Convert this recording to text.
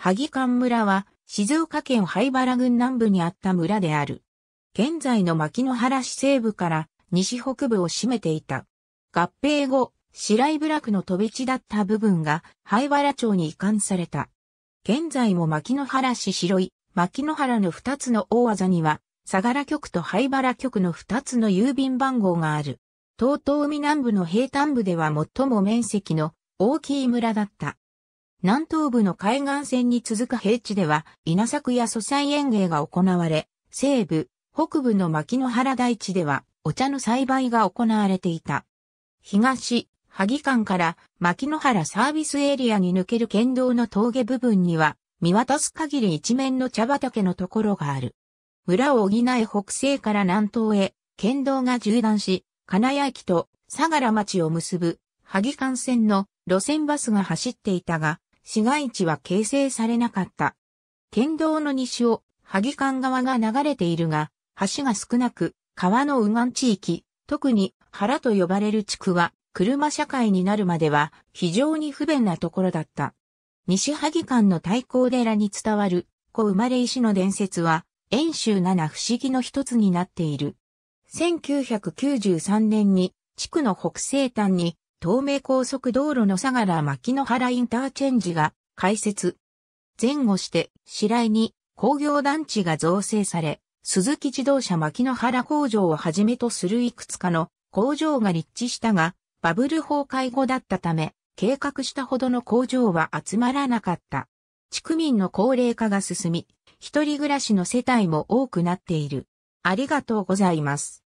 萩館村は静岡県灰原郡南部にあった村である。現在の牧野原市西部から西北部を占めていた。合併後、白井部落の飛び地だった部分が灰原町に移管された。現在も牧野原市白井、牧野原の二つの大技には、相良局と灰原局の二つの郵便番号がある。東東海南部の平坦部では最も面積の大きい村だった。南東部の海岸線に続く平地では稲作や祖先園芸が行われ、西部、北部の牧野原大地ではお茶の栽培が行われていた。東、萩間から牧野原サービスエリアに抜ける県道の峠部分には、見渡す限り一面の茶畑のところがある。村を補い北西から南東へ、県道が縦断し、金谷駅と相良町を結ぶ、萩間線の路線バスが走っていたが、市街地は形成されなかった。県道の西を萩間川が流れているが、橋が少なく、川の右岸地域、特に原と呼ばれる地区は、車社会になるまでは非常に不便なところだった。西萩間の太閤寺に伝わる、子生まれ石の伝説は、遠州七不思議の一つになっている。1993年に、地区の北西端に東名高速道路の相良牧之原インターチェンジが開設。前後して次第に工業団地が造成され、鈴木自動車牧之原工場をはじめとするいくつかの工場が立地したが、バブル崩壊後だったため、計画したほどの工場は集まらなかった。地区民の高齢化が進み、一人暮らしの世帯も多くなっている。ありがとうございます。